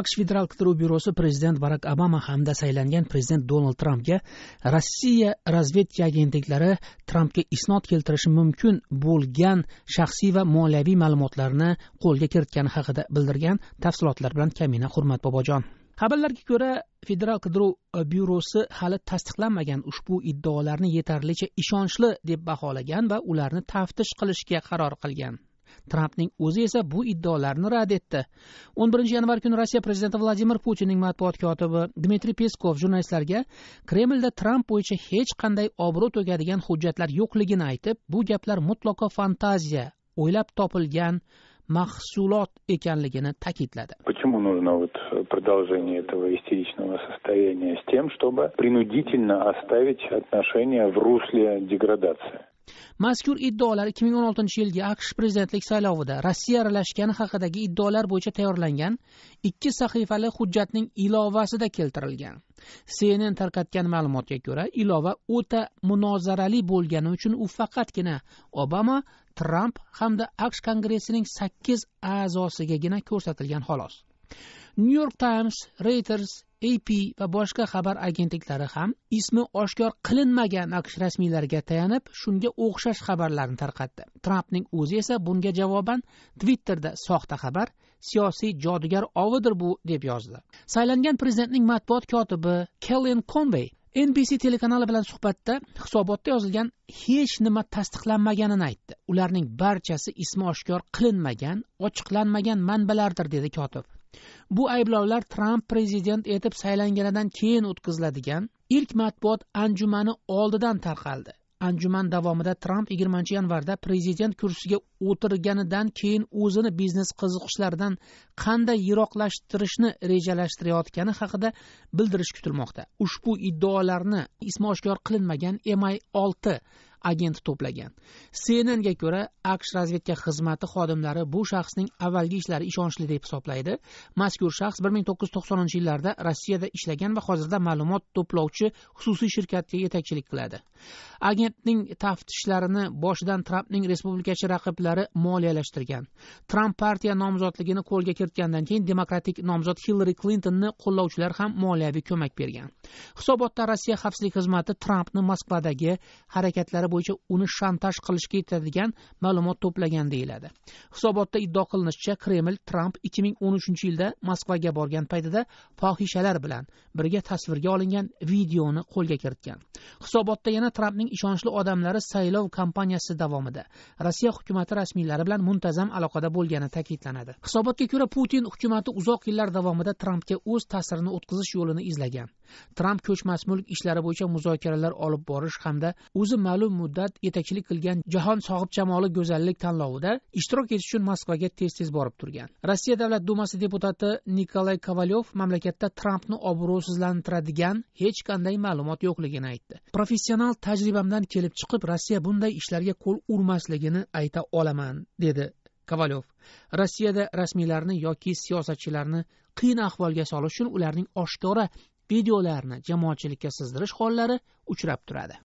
aqsh federal qidiruv byurosi prezident barak obama hamda saylangan prezident donald trampga rossiya razvedka agentliklari trampga isnot keltirishi mumkin bo'lgan shaxsiy va moliyaviy ma'lumotlarni qo'lga kiritgani haqida bildirgan tafsilotlar bilan kamina hurmat bobojon xabarlarga ko'ra federal qidiruv e, byurosi hali tasdiqlanmagan ushbu iddaolarni yetarlicha ishonchli deb baholagan va ularni taftish qilishga qaror qilgan trampning o'zi esa bu iddaolarni rad etdi o'n birinchi yanvar kuni rossiya prezidenti vladimir putinning matbuot kotibi dmitriy peskov jurnalistlarga kremlda tramp bo'yicha hech qanday obro' to'kadigan hujjatlar yo'qligini aytib bu gaplar mutlaqo fantaziya o'ylab topilgan mahsulot ekanligini ta'kidladi почему нужно вот э, продолжение этого истеричного состояния с тем чтобы принудительно оставить отношения в русле деградации mazkur iddaolar ikki ming o'n oltinchi yilgi aqsh prezidentlik saylovida rossiya aralashgani haqidagi iddaolar bo'yicha tayyorlangan ikki sahifali hujjatning ilovasida keltirilgan cnn tarqatgan ma'lumotga ko'ra ilova o'ta munozarali bo'lgani uchun u faqatgina obama tramp hamda aqsh kongressining sakkiz a'zosigagina ko'rsatilgan xolos new york times reuters ap va boshqa xabar agentliklari ham ismi oshkor qilinmagan aqsh rasmiylariga tayanib shunga o'xshash xabarlarni tarqatdi trampning o'zi esa bunga javoban twitterda soxta xabar siyosiy jodugar ovidir bu deb yozdi saylangan prezidentning matbuot kotibi kellen konvey nbc telekanali bilan suhbatda hisobotda yozilgan hech nima tasdiqlanmaganini aytdi ularning barchasi ismi oshkor qilinmagan ochiqlanmagan manbalardir dedi kotib bu ayblovlar tramp prezident etib saylanganidan keyin o'tkaziladigan ilk matbuot anjumani oldidan tarqaldi anjuman davomida tramp yigirmanchi yanvarda prezident kursiga o'tirganidan keyin o'zini biznes qiziqishlaridan qanday yiroqlashtirishni rejalashtirayotgani haqida bildirish kutilmoqda ushbu iddaolarni ismi oshkor qilinmagan mi olti agenti to'plagan cnnga ko'ra aqsh razvedka xizmati xodimlari bu shaxsning avvalgi ishlari ishonchli deb hisoblaydi mazkur shaxs bir ming to'qqiz yuz to'qsoninchi yillarda rossiyada ishlagan va hozirda ma'lumot to'plovchi xususiy shirkatga yetakchilik qiladi agentning taftishlarini boshidan trampning respublikachi raqiblari moliyalashtirgan tramp partiya nomzodligini qo'lga kiritgandan keyin demokratik nomzod hillari klintonni qo'llovchilar ham moliyaviy ko'mak bergan hisobotda rossiya xavfsizlik xizmati trampni moskvadagi harakatlari bo'yicha uni shantaj qilishga yetadigan ma'lumot to'plagan deyiladi hisobotda iddao qilinishicha kreml tramp ikki ming o'n uchinchi yilda moskvaga borgan paytida fohishalar bilan birga tasvirga olingan videoni qo'lga kiritgan hisobotda yana trampning ishonchli odamlari saylov kampaniyasi davomida rossiya hukumati rasmiylari bilan muntazam aloqada bo'lgani ta'kidlanadi hisobotga ko'ra putin hukumati uzoq yillar davomida trampga o'z ta'sirini o'tkazish yo'lini izlagan tramp ko'chmas mulk ishlari bo'yicha muzokaralar olib borish hamda o'zi ma'lum muddat yetakchilik qilgan jahon sohibjamoli go'zallik tanlovida ishtirok etish uchun moskvaga tez tez borib turgan rossiya davlat dumasi deputati nikolay kovalyov mamlakatda trampni obro'sizlantiradigan hech qanday ma'lumot yo'qligini aytdi professional tajribamdan kelib chiqib rossiya bunday ishlarga qo'l urmasligini ayta olaman dedi kovalyov rossiyada rasmiylarni yoki siyosatchilarni qiyin ahvolga solish uchun ularning oshkora videolarni jamoatchilikka sizdirish hollari uchrab turadi